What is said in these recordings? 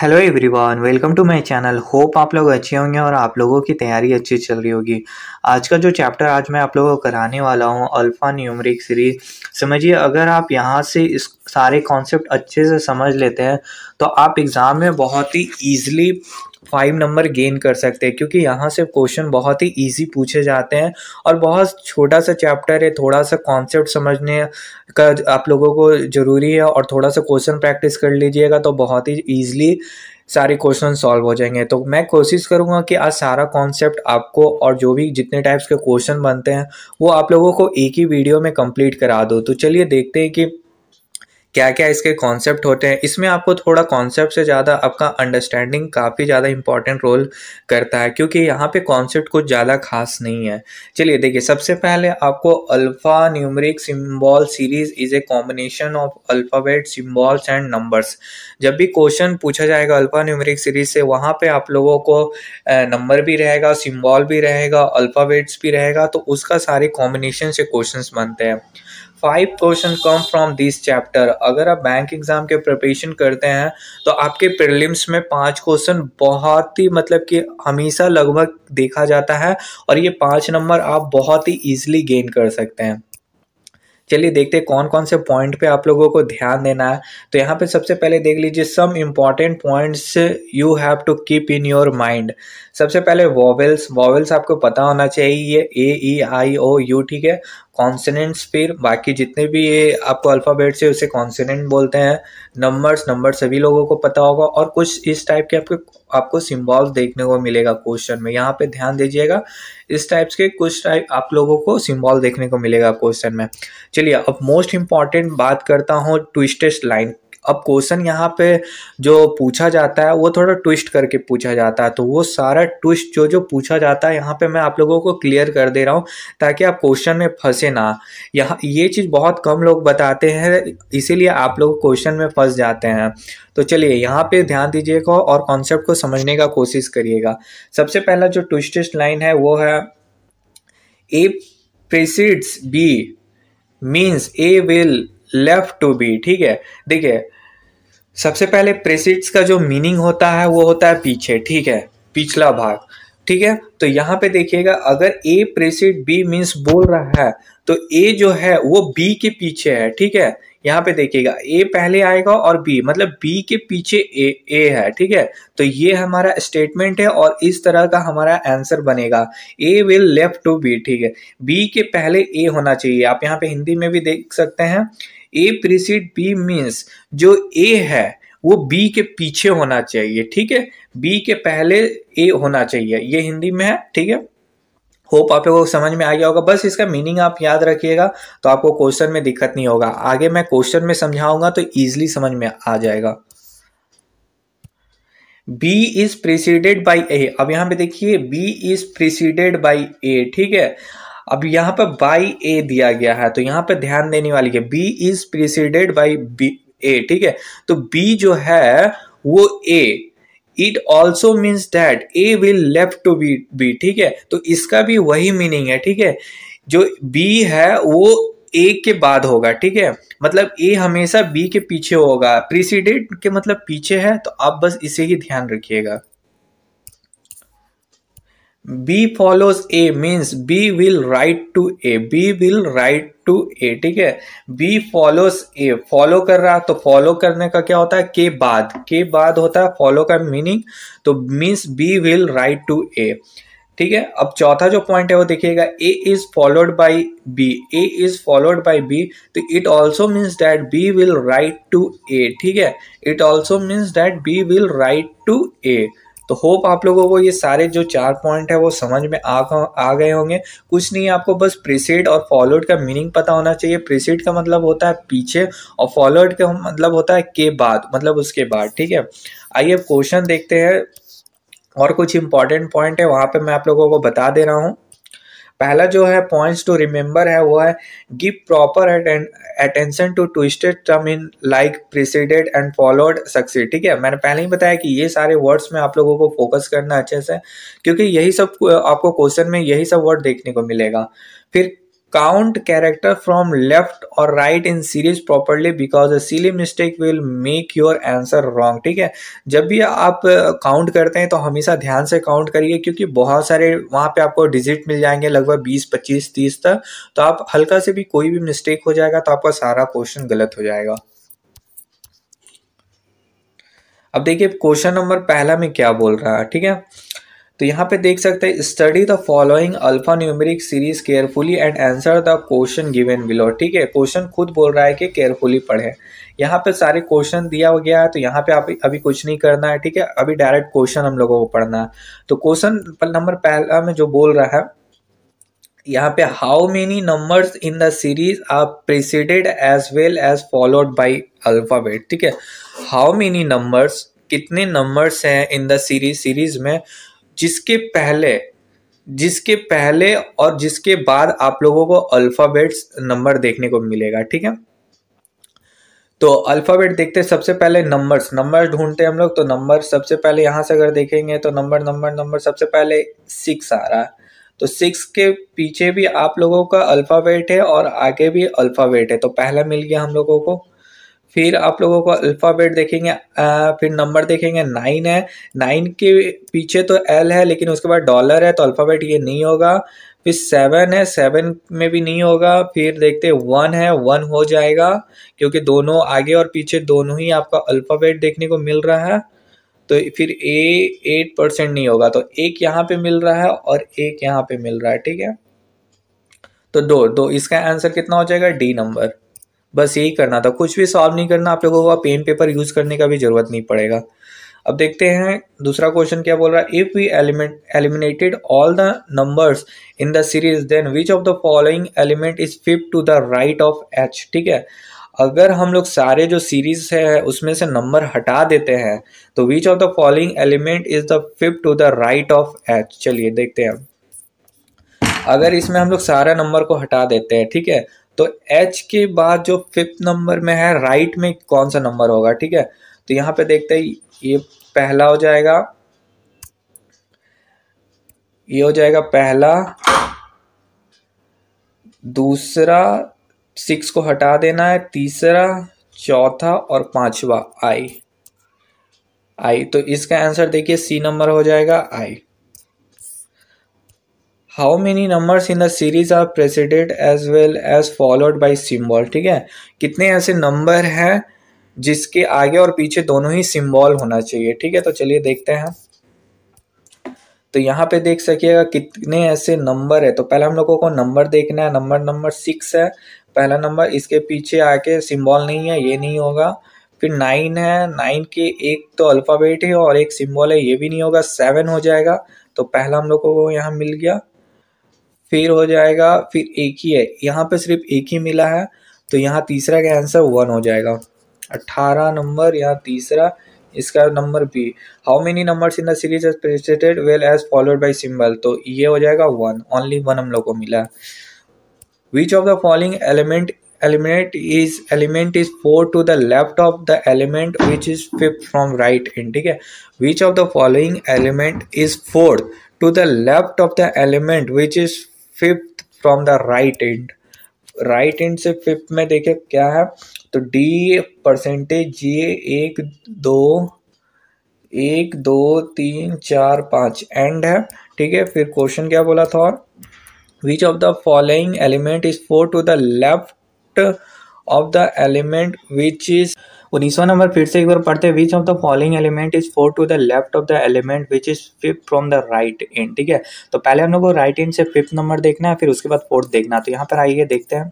hello everyone welcome to my channel hope आप लोग अच्छे होंगे और आप लोगों की तैयारी अच्छी चल रही होगी आज का जो चैप्टर आज मैं आप लोगों को कराने वाला हूँ अल्फ़ा न्यूमरिक सीरीज समझिए अगर आप यहाँ से इस सारे कॉन्सेप्ट अच्छे से समझ लेते हैं तो आप एग्ज़ाम में बहुत ही ईजिली फाइव नंबर गेन कर सकते हैं क्योंकि यहाँ से क्वेश्चन बहुत ही ईजी पूछे जाते हैं और बहुत छोटा सा चैप्टर है थोड़ा सा कॉन्सेप्ट समझने का आप लोगों को ज़रूरी है और थोड़ा सा क्वेश्चन प्रैक्टिस कर लीजिएगा तो बहुत ही ईजिली सारे क्वेश्चन सॉल्व हो जाएंगे तो मैं कोशिश करूँगा कि आज सारा कॉन्सेप्ट आपको और जो भी जितने टाइप्स के क्वेश्चन बनते हैं वो आप लोगों को एक ही वीडियो में कंप्लीट करा दो तो चलिए देखते हैं कि क्या क्या इसके कॉन्सेप्ट होते हैं इसमें आपको थोड़ा कॉन्सेप्ट से ज़्यादा आपका अंडरस्टैंडिंग काफ़ी ज़्यादा इंपॉर्टेंट रोल करता है क्योंकि यहाँ पे कॉन्सेप्ट कुछ ज़्यादा खास नहीं है चलिए देखिए सबसे पहले आपको alphanumeric symbol series is a combination of alphabet symbols and numbers जब भी क्वेश्चन पूछा जाएगा अल्फ़ा न्यूमरिक सीरीज से वहाँ पर आप लोगों को नंबर भी रहेगा सिम्बॉल भी रहेगा अल्फ़ाबेट्स भी रहेगा तो उसका सारे कॉम्बिनेशन से क्वेश्चन बनते हैं five question come from this chapter अगर आप बैंक एग्जाम के प्रिपरेशन करते हैं तो आपके प्रिलिम्स में पांच क्वेश्चन बहुत ही मतलब कि हमेशा लगभग देखा जाता है और ये पांच नंबर आप बहुत ही ईजिली गेन कर सकते हैं चलिए देखते हैं कौन कौन से पॉइंट पे आप लोगों को ध्यान देना है तो यहाँ पे सबसे पहले देख लीजिए some important points you have to keep in your mind सबसे पहले वॉवेल्स वॉवेल्स आपको पता होना चाहिए ये ए ई आई ओ यू ठीक है कॉन्सनेंट्स फिर बाकी जितने भी ये आपको अल्फ़ाबेट्स है उसे कॉन्सनेंट बोलते हैं नंबर्स नंबर सभी लोगों को पता होगा और कुछ इस टाइप के आपके आपको सिम्बॉल्स देखने को मिलेगा क्वेश्चन में यहाँ पे ध्यान दीजिएगा इस टाइप्स के कुछ टाइप आप लोगों को सिम्बॉल देखने को मिलेगा क्वेश्चन में चलिए अब मोस्ट इम्पॉर्टेंट बात करता हूँ ट्विस्टेड लाइन अब क्वेश्चन यहाँ पे जो पूछा जाता है वो थोड़ा ट्विस्ट करके पूछा जाता है तो वो सारा ट्विस्ट जो जो पूछा जाता है यहाँ पे मैं आप लोगों को क्लियर कर दे रहा हूँ ताकि आप क्वेश्चन में फंसे ना यहाँ ये चीज़ बहुत कम लोग बताते हैं इसीलिए आप लोग क्वेश्चन में फंस जाते हैं तो चलिए यहाँ पे ध्यान दीजिएगा और कॉन्सेप्ट को समझने का कोशिश करिएगा सबसे पहला जो ट्विस्टेस्ट लाइन है वो है A precedes B means A will left to B ठीक है देखिए सबसे पहले प्रेसिड्स का जो मीनिंग होता है वो होता है पीछे ठीक है पिछला भाग ठीक है तो यहाँ पे देखिएगा अगर ए प्रेसिड बी मीन्स बोल रहा है तो ए जो है वो बी के पीछे है ठीक है यहाँ पे देखिएगा ए पहले आएगा और बी मतलब बी के पीछे ए ए है ठीक है तो ये हमारा स्टेटमेंट है और इस तरह का हमारा आंसर बनेगा A will left to B ठीक है बी के पहले ए होना चाहिए आप यहाँ पे हिंदी में भी देख सकते हैं ए प्रिसीड बी मीन्स जो ए है वो बी के पीछे होना चाहिए ठीक है बी के पहले ए होना चाहिए ये हिंदी में है ठीक है होप आप को समझ में आ गया होगा बस इसका मीनिंग आप याद रखिएगा तो आपको क्वेश्चन में दिक्कत नहीं होगा आगे मैं क्वेश्चन में समझाऊंगा तो ईजिली समझ में आ जाएगा B is preceded by A अब यहां पे देखिए B is preceded by A ठीक है अब यहाँ पर बाई ए दिया गया है तो यहाँ पर ध्यान देने वाली है B is preceded by B A ठीक है तो बी जो है वो A it also means that A will left to B B ठीक है तो इसका भी वही मीनिंग है ठीक है जो बी है वो ए के बाद होगा ठीक है मतलब ए हमेशा बी के पीछे होगा प्रिसीडेड के मतलब पीछे है तो आप बस इसे ही ध्यान रखिएगा B follows A means B will right to A B will right to A ठीक है बी फॉलोज ए फॉलो कर रहा तो फॉलो करने का क्या होता है के बाद के बाद होता है फॉलो का मीनिंग तो means B will right to A ठीक है अब चौथा जो पॉइंट है वो देखिएगा A is followed by B A is followed by B तो it also means that B will right to A ठीक है it also means that B will right to A तो होप आप लोगों को ये सारे जो चार पॉइंट है वो समझ में आ आ गए होंगे कुछ नहीं आपको बस प्रिसेड और फॉलोड का मीनिंग पता होना चाहिए प्रिसेड का मतलब होता है पीछे और फॉलोड का मतलब होता है के बाद मतलब उसके बाद ठीक है आइए क्वेश्चन देखते हैं और कुछ इंपॉर्टेंट पॉइंट है वहां पे मैं आप लोगों को बता दे रहा हूँ पहला जो है पॉइंट्स टू रिमेम्बर है वो है give proper attention to twisted term in like preceded and followed success ठीक है मैंने पहले ही बताया कि ये सारे वर्ड्स में आप लोगों को फोकस करना अच्छे से क्योंकि यही सब आपको क्वेश्चन में यही सब वर्ड देखने को मिलेगा फिर count character from left or right in series properly because a silly mistake will make your answer wrong ठीक है जब भी आप काउंट करते हैं तो हमेशा ध्यान से काउंट करिए क्योंकि बहुत सारे वहाँ पे आपको डिजिट मिल जाएंगे लगभग 20, 25, 30 तक तो आप हल्का से भी कोई भी मिस्टेक हो जाएगा तो आपका सारा क्वेश्चन गलत हो जाएगा अब देखिए क्वेश्चन नंबर पहला में क्या बोल रहा है ठीक है तो यहाँ पे देख सकते हैं study the following alphanumeric series carefully and answer the question given below ठीक है क्वेश्चन खुद बोल रहा है कि केयरफुली पढ़े यहाँ पे सारे क्वेश्चन दिया हो गया है तो यहाँ पे आप अभी कुछ नहीं करना है ठीक है अभी डायरेक्ट क्वेश्चन हम लोगों को पढ़ना है तो क्वेश्चन नंबर पहला में जो बोल रहा है यहाँ पे how many numbers in the series are preceded as well as followed by alphabet ठीक है हाउ मेनी नंबर्स कितने नंबर्स हैं इन द सीरीज सीरीज में जिसके पहले जिसके पहले और जिसके बाद आप लोगों को अल्फ़ाबेट्स नंबर देखने को मिलेगा ठीक है तो अल्फ़ाबेट देखते सबसे पहले नंबर्स नंबर ढूंढते हम लोग तो नंबर सबसे पहले यहां से अगर देखेंगे तो नंबर नंबर नंबर सबसे पहले सिक्स आ रहा है तो सिक्स के पीछे भी आप लोगों का अल्फ़ाबेट है और आगे भी अल्फ़ाबेट है तो पहला मिल गया हम लोगों को फिर आप लोगों को अल्फ़ाबेट देखेंगे आ, फिर नंबर देखेंगे नाइन है नाइन के पीछे तो एल है लेकिन उसके बाद डॉलर है तो अल्फ़ाबेट ये नहीं होगा फिर सेवन है सेवन में भी नहीं होगा फिर देखते वन है वन हो जाएगा क्योंकि दोनों आगे और पीछे दोनों ही आपका अल्फ़ाबेट देखने को मिल रहा है तो फिर ए एट परसेंट नहीं होगा तो एक यहाँ पे मिल रहा है और एक यहाँ पे मिल रहा है ठीक है तो दो दो इसका आंसर कितना हो जाएगा डी नंबर बस यही करना था कुछ भी सॉल्व नहीं करना आप लोगों को पेन पेपर यूज़ करने का भी ज़रूरत नहीं पड़ेगा अब देखते हैं दूसरा क्वेश्चन क्या बोल रहा है if we element eliminated all the numbers in the series then which of the following element is fifth to the right of H ठीक है अगर हम लोग सारे जो सीरीज है उसमें से नंबर हटा देते हैं तो which of the following element is the fifth to the right of H चलिए देखते हैं अगर इसमें हम लोग सारे नंबर को हटा देते हैं ठीक है तो एच के बाद जो फिफ्थ नंबर में है राइट में कौन सा नंबर होगा ठीक है तो यहां पे देखते हैं ये पहला हो जाएगा ये हो जाएगा पहला दूसरा सिक्स को हटा देना है तीसरा चौथा और पांचवा आई आई तो इसका आंसर देखिए सी नंबर हो जाएगा I how many numbers in the series are preceded as well as followed by symbol ठीक है कितने ऐसे नंबर हैं जिसके आगे और पीछे दोनों ही सिम्बॉल होना चाहिए ठीक है तो चलिए देखते हैं तो यहाँ पे देख सकिएगा कितने ऐसे नंबर है तो पहले हम लोगों को नंबर देखना है नंबर नंबर सिक्स है पहला नंबर इसके पीछे आके सिम्बॉल नहीं है ये नहीं होगा फिर नाइन है नाइन के एक तो अल्फ़ाबेट है और एक सिम्बॉल है ये भी नहीं होगा सेवन हो जाएगा तो पहला हम लोगों को यहाँ मिल गया फिर हो जाएगा फिर एक ही है यहाँ पे सिर्फ एक ही मिला है तो यहाँ तीसरा का आंसर वन हो जाएगा अट्ठारह नंबर यहाँ तीसरा इसका number B how many number in the series as well as followed by symbol तो ये हो जाएगा वन ओनली वन हम लोग को मिला which of the following element element is element is four to the left of the element which is fifth from right in ठीक है which of the following element is fourth to the left of the element which is fifth from the right end right end से fifth में देखे क्या है तो D percentage ये एक दो एक दो तीन चार पाँच एंड है ठीक है फिर क्वेश्चन क्या बोला था और which of the following element is four to the left of the element which is उन्नीसवा नंबर फिर से एक बार पढ़ते which of the following element is four to the left of the element which is fifth from the right end ठीक है तो पहले हम लोग को राइट एंड से फिफ्थ नंबर देखना है फिर उसके बाद फोर्थ देखना तो यहाँ पर आइए देखते हैं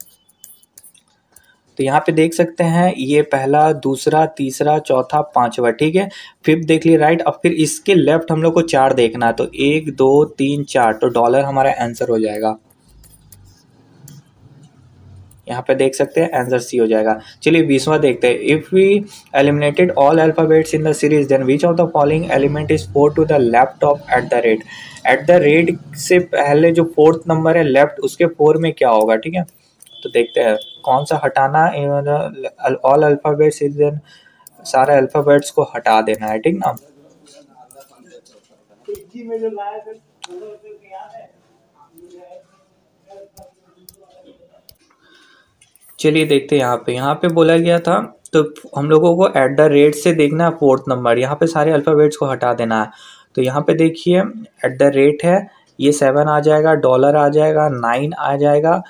तो यहाँ पे देख सकते हैं ये पहला दूसरा तीसरा चौथा पांचवा ठीक है फिफ्थ देख लिए राइट अब फिर इसके लेफ्ट हम लोग को चार देखना है तो एक दो तीन चार तो डॉलर हमारा आंसर हो जाएगा यहाँ पे देख सकते हैं आंसर सी हो जाएगा चलिए बीसवा देखते हैं if we eliminated all alphabets in the series then which of the following element is four to the left of at the right at the right से पहले जो फोर्थ नंबर है लेफ्ट उसके फोर में क्या होगा ठीक है तो देखते हैं कौन सा हटाना ऑल अल्फाबेट्स इज देन सारे अल्फाबेट्स को हटा देना है ठीक ना में जो लाया चलिए देखते हैं यहाँ पे यहाँ पे बोला गया था तो हम लोगों को एट द रेट से देखना है फोर्थ नंबर यहाँ पे सारे अल्फ़ाबेट्स को हटा देना है तो यहाँ पे देखिए एट द रेट है ये सेवन आ जाएगा डॉलर आ जाएगा नाइन आ जाएगा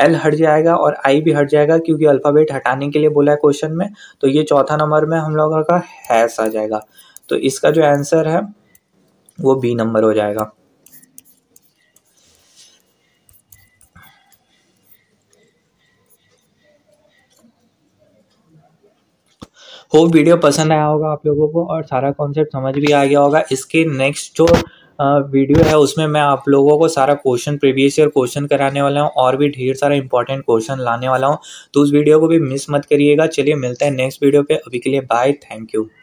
एल हट जाएगा और आई भी हट जाएगा क्योंकि अल्फ़ाबेट हटाने के लिए बोला है क्वेश्चन में तो ये चौथा नंबर में हम लोगों का हैस आ जाएगा तो इसका जो आंसर है वो बी नंबर हो जाएगा होप वीडियो पसंद आया होगा आप लोगों को और सारा कॉन्सेप्ट समझ भी आ गया होगा इसके नेक्स्ट जो वीडियो है उसमें मैं आप लोगों को सारा क्वेश्चन प्रीवियस ईयर क्वेश्चन कराने वाला हूँ और भी ढेर सारा इंपॉर्टेंट क्वेश्चन लाने वाला हूँ तो उस वीडियो को भी मिस मत करिएगा चलिए मिलता है नेक्स्ट वीडियो पे अभी के लिए बाय थैंक यू